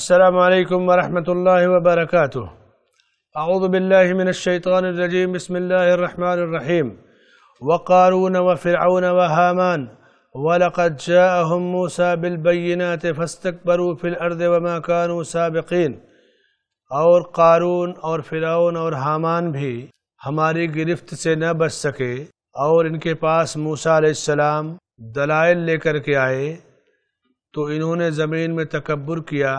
السلام عليكم ورحمة الله وبركاته أعوذ بالله من الشيطان الرجيم بسم الله الرحمن الرحيم وقارون وفرعون وهامان ولقد جاءهم موسى بالبينات فاستكبروا في الأرض وما كانوا سابقين اور قارون اور فرعون اور حامان بھی ہماری گرفت سے نہ بچ سکے اور ان کے پاس موسیٰ علیہ السلام دلائل لے کر کے آئے تو انہوں نے زمین میں تکبر کیا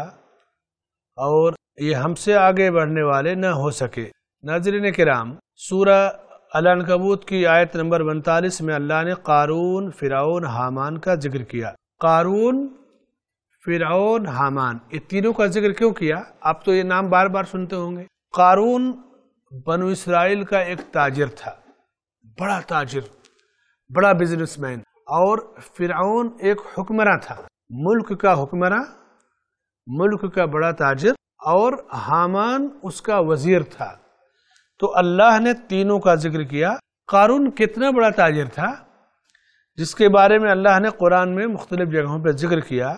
और ये हमसे आगे बढ़ने वाले न हो सके नाजरन कराम सूरह कबूत की आयत नंबर उनतालीस में अल्लाह ने कारून फिराउन हामान का जिक्र किया कारून फिराउन हामान ये तीनों का जिक्र क्यों किया आप तो ये नाम बार बार सुनते होंगे कारून बनु इसराइल का एक ताजिर था बड़ा ताजिर बड़ा बिजनेसमैन और फिराउन एक हुक्मरा था मुल्क का हुक्मरा मुल्क का बड़ा ताजिर और हामान उसका वजीर था तो अल्लाह ने तीनों का जिक्र किया कारून कितना बड़ा ताजर था जिसके बारे में अल्लाह ने कुरान में मुख्तलिफ जगहों पर जिक्र किया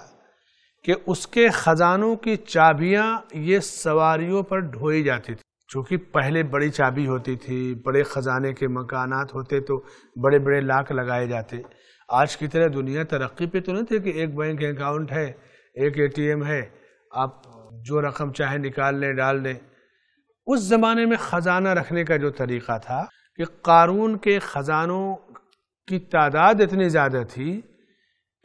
कि उसके ख़जानों की चाबियाँ ये सवारियों पर ढोई जाती थी चूँकि पहले बड़ी चाबी होती थी बड़े ख़जाने के मकानात होते तो बड़े बड़े लाख लगाए जाते आज की तरह दुनिया तरक्की पे तो नहीं थी कि एक बैंक अकाउंट है एक एटीएम है आप जो रकम चाहे निकाल लें डाल दें उस ज़माने में ख़जाना रखने का जो तरीका था कि कारून के ख़जानों की तादाद इतनी ज़्यादा थी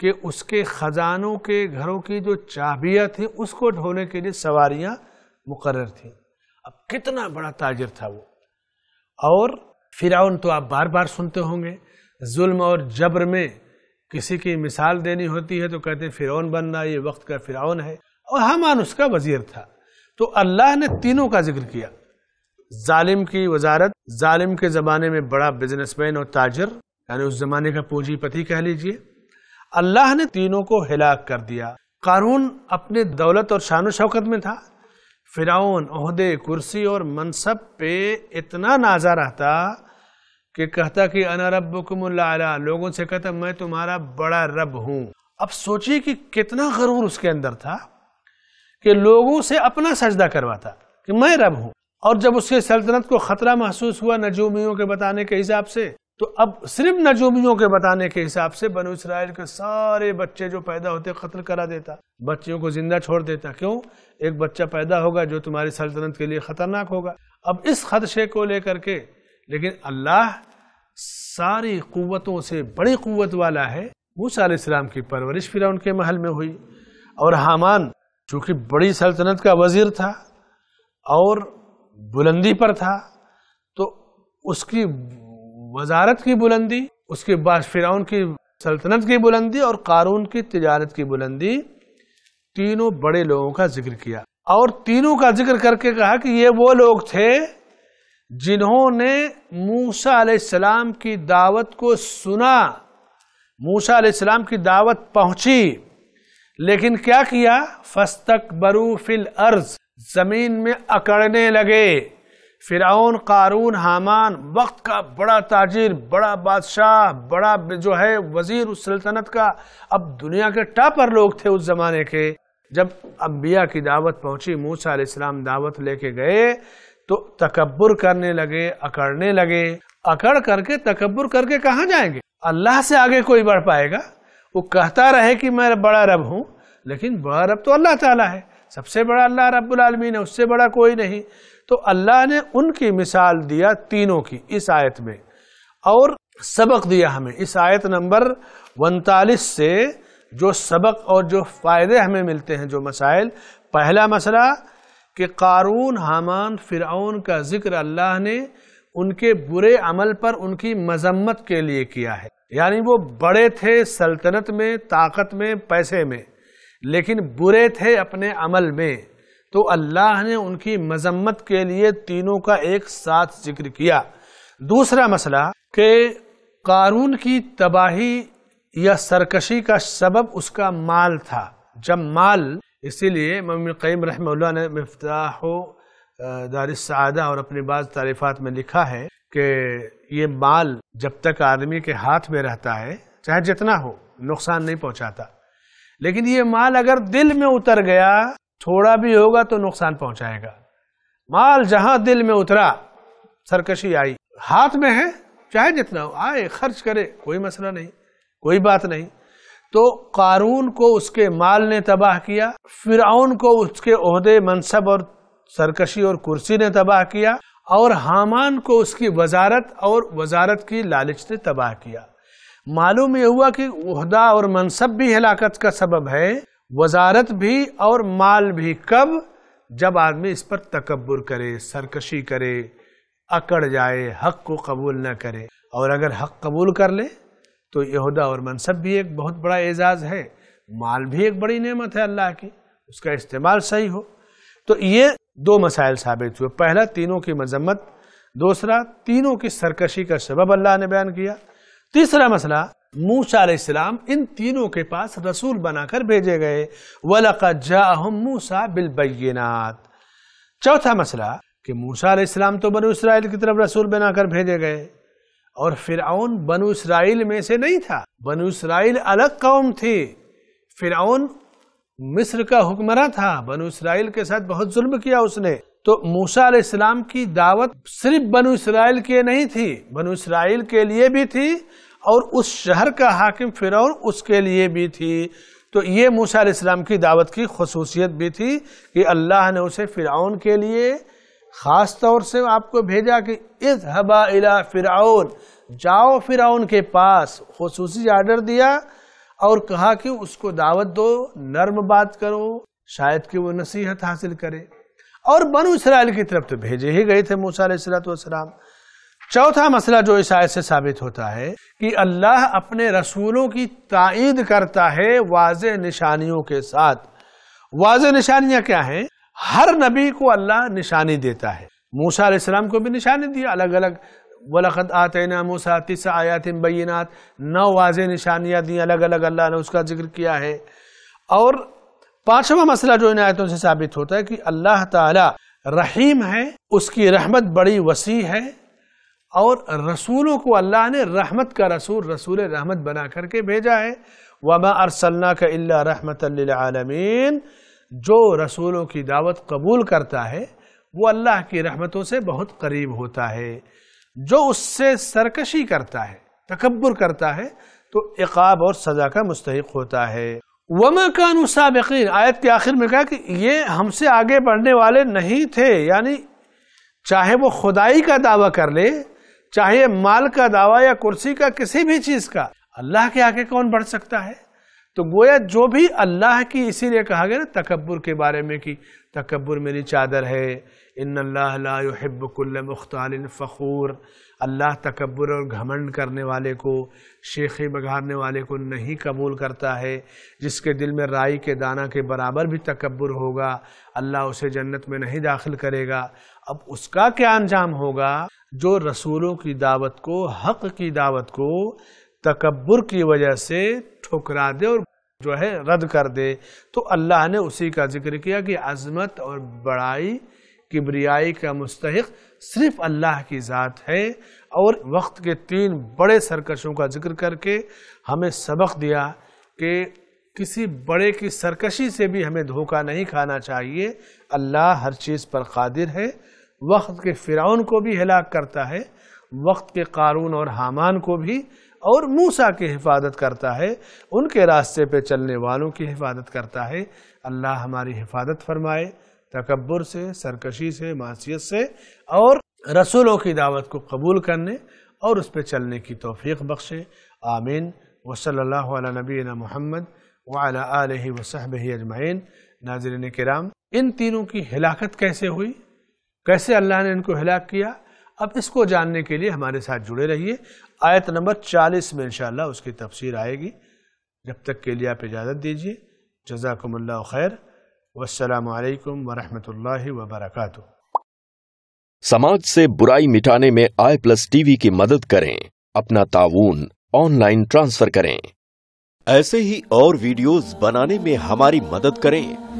कि उसके ख़जानों के घरों की जो चाबियाँ थी उसको ढोने के लिए सवारियाँ मुकर थी अब कितना बड़ा ताजर था वो और फिराउन तो आप बार बार सुनते होंगे जुल्म और जबर में किसी की मिसाल देनी होती है तो कहते हैं फिरौन बनना ये वक्त का फिरौन है और हमान उसका वजीर था तो अल्लाह ने तीनों का जिक्र किया जालिम की वजारत जालिम के ज़माने में बड़ा बिजनेसमैन और ताजर यानी उस ज़माने का पूंजीपति कह लीजिए अल्लाह ने तीनों को हिलाक कर दिया कानून अपने दौलत और शान शौकत में था फिराउन अहदे कुर्सी और मनसब पे इतना नाजा रहता कि कहता कि अना रबुकमला लोगों से कहता मैं तुम्हारा बड़ा रब हूँ अब सोचिए कि कितना गरूर उसके अंदर था कि लोगों से अपना सजदा करवाता कि मैं रब हूं और जब उसके सल्तनत को खतरा महसूस हुआ नजूमियों के बताने के हिसाब से तो अब सिर्फ नजूमियों के बताने के हिसाब से बनु इसराइल के सारे बच्चे जो पैदा होते कत्ल करा देता बच्चियों को जिंदा छोड़ देता क्यों एक बच्चा पैदा होगा जो तुम्हारी सल्तनत के लिए खतरनाक होगा अब इस खदशे को लेकर के लेकिन अल्लाह सारी कुतों से बड़ी कुत वाला है मूसा इस्लाम की परवरिश फिर उनके महल में हुई और हामान चूंकि बड़ी सल्तनत का वजीर था और बुलंदी पर था तो उसकी वजारत की बुलंदी उसके बाद फिराउन की सल्तनत की बुलंदी और कारून की तजारत की बुलंदी तीनों बड़े लोगों का जिक्र किया और तीनों का जिक्र करके कहा कि ये वो लोग थे जिन्होंने मूसा सलाम की दावत को सुना मूसा सलाम की दावत पहुंची लेकिन क्या किया फस्तक बरू फिल अर्ज जमीन में अकड़ने लगे फिराउन कारून हामान वक्त का बड़ा ताजिर बड़ा बादशाह बड़ा जो है वजीर उस सल्तनत का अब दुनिया के टापर लोग थे उस जमाने के जब अम्बिया की दावत पहुंची मूसा इस्लाम दावत लेके गए तो तकबर करने लगे अकड़ने लगे अकड़ करके तकबर करके कहाँ जाएंगे अल्लाह से आगे कोई बढ़ पाएगा वो कहता रहे कि मैं बड़ा रब हूँ लेकिन बड़ा रब तो अल्लाह ताला है सबसे बड़ा अल्लाह रब्बुलमीन है उससे बड़ा कोई नहीं तो अल्लाह ने उनकी मिसाल दिया तीनों की इस आयत में और सबक दिया हमें इस आयत नंबर उनतालीस से जो सबक और जो फ़ायदे हमें मिलते हैं जो मसाइल पहला मसला कि कारून हामान फ़िरौन का ज़िक्र अल्लाह ने उनके बुरे अमल पर उनकी मजम्मत के लिए किया है यानी वो बड़े थे सल्तनत में ताकत में पैसे में लेकिन बुरे थे अपने अमल में तो अल्लाह ने उनकी मजम्मत के लिए तीनों का एक साथ जिक्र किया दूसरा मसला के कारून की तबाही या सरकशी का सबब उसका माल था जब माल इसीलिए मम्मी कईम रहमल्ला ने मफ्ताह दारसादा और अपनी बाज तारीफात में लिखा है कि ये माल जब तक आदमी के हाथ में रहता है चाहे जितना हो नुकसान नहीं पहुंचाता लेकिन ये माल अगर दिल में उतर गया थोड़ा भी होगा तो नुकसान पहुंचाएगा माल जहां दिल में उतरा सरकशी आई हाथ में है चाहे जितना हो आए खर्च करे कोई मसला नहीं कोई बात नहीं तो कारून को उसके माल ने तबाह किया फिर को उसके अहदे मनसब और सरकशी और कुर्सी ने तबाह किया और हामान को उसकी वजारत और वजारत की लालच ने तबाह किया मालूम यह हुआ कि उहदा और मनसब भी हलाकत का सबब है वजारत भी और माल भी कब जब आदमी इस पर तकबर करे सरकशी करे अकड़ जाए हक को कबूल न करे और अगर हक कबूल कर ले तो यहदा और मनसब भी एक बहुत बड़ा एजाज़ है माल भी एक बड़ी नेमत है अल्लाह की उसका इस्तेमाल सही हो तो ये दो मसाइल साबित हुए पहला तीनों की मजम्मत दूसरा तीनों की सरकशी का सबब अल्लाह ने बयान किया तीसरा मसला मूसा इस्लाम इन तीनों के पास रसूल बनाकर भेजे गए मूसा मूसा बिलबैनात चौथा मसला कि मूसा इस्लाम तो बनु इसराइल की तरफ रसूल बनाकर भेजे गए और फिरआउन बनु इसराइल में से नहीं था बनु इसराइल अलग कौम थी फिरआउन मिस्र का हुक्मरान था बनु इसराइल के साथ बहुत जुल्म किया उसने तो मूसा इस्लाम की दावत सिर्फ बनु इसराइल के नहीं थी बनु इसराइल के लिए भी थी और उस शहर का हाकिम फिर उसके लिए भी थी तो ये मूसा इस्लाम की दावत की खसूसियत भी थी कि अल्लाह ने उसे फिरौन के लिए ख़ास तौर से आपको भेजा कि इस हबा इला फिरौन जाओ फिरौन के पास खसूसी आर्डर दिया और कहा कि उसको दावत दो नर्म बात करो शायद कि वो नसीहत हासिल करे और बनु इसराइल की तरफ तो भेजे ही गए थे मूसा सलाम चौथा मसला जो इस आयत से साबित होता है कि अल्लाह अपने रसूलों की तइद करता है वाज निशानियों के साथ वाज निशानियां क्या हैं हर नबी को अल्लाह निशानी देता है मूसा सलाम को भी निशानी दिया अलग अलग वलखद आते ना मूसा तिस आयात बैनात नौ वाज निशानियाँ दी अलग अलग अल्लाह ने उसका जिक्र किया है और पाँचवा मसला जो इन आयतों से साबित होता है कि अल्लाह ताला रहीम है उसकी रहमत बड़ी वसी है और रसूलों को अल्लाह ने रहमत का रसूल रसूल रहमत बना करके भेजा है वमा अरसल्ला का अल्ला रहमत आलमीन जो रसूलों की दावत कबूल करता है वो अल्लाह की रहमतों से बहुत करीब होता है जो उससे सरकशी करता है तकबर करता है तो इकाब और सजा का मुस्तक होता है वमा कानू आयत के आखिर में कहा कि ये हमसे आगे बढ़ने वाले नहीं थे यानी चाहे वो खुदाई का दावा कर ले चाहे माल का दावा या कुर्सी का किसी भी चीज़ का अल्लाह के आगे कौन बढ़ सकता है तो गोया जो भी अल्लाह की इसीलिए कहा गया ना तकबर के बारे में कि तकबर मेरी चादर है इन अल्लाहब्बुल मुख्ताल फ़खूर अल्लाह तकबर और घमंड करने वाले को शेखी बघारने वाले को नहीं कबूल करता है जिसके दिल में राई के दाना के बराबर भी तकबर होगा अल्लाह उसे जन्नत में नहीं दाखिल करेगा अब उसका क्या अंजाम होगा जो रसूलों की दावत को हक की दावत को तकबर की वजह से ठुकरा दे और जो है रद्द कर दे तो अल्लाह ने उसी का जिक्र किया कि अजमत और बड़ाई किबरियाई का मुस्तक सिर्फ अल्लाह की ज़ात है और वक्त के तीन बड़े सरकशों का जिक्र करके हमें सबक दिया कि किसी बड़े की सरकशी से भी हमें धोखा नहीं खाना चाहिए अल्लाह हर चीज़ पर कादिर है वक्त के फ़िरौन को भी हलाक करता है वक्त के कारून और हामान को भी और मूसा की हिफाजत करता है उनके रास्ते पे चलने वालों की हिफाजत करता है अल्लाह हमारी हिफाजत फरमाए तकबर से सरकशी से मासीत से और रसूलों की दावत को कबूल करने और उस पर चलने की तोफ़ी बख्शे आमीन वसल्ला नबीना मोहम्मद वाला आलही वसहब अजमैन नाजरन कराम इन तीनों की हिलाकत कैसे हुई कैसे अल्लाह ने इनको हिलाक किया अब इसको जानने के लिए हमारे साथ जुड़े रहिए आयत नंबर 40 में इंशाल्लाह उसकी तफसीर आएगी जब तक के लिए आप इजाज़त दीजिए जजाकमल्ला खैर वालकम वरहमल वबरक समाज से बुराई मिटाने में आई प्लस टीवी की मदद करें अपना ताउन ऑनलाइन ट्रांसफर करें ऐसे ही और वीडियोस बनाने में हमारी मदद करें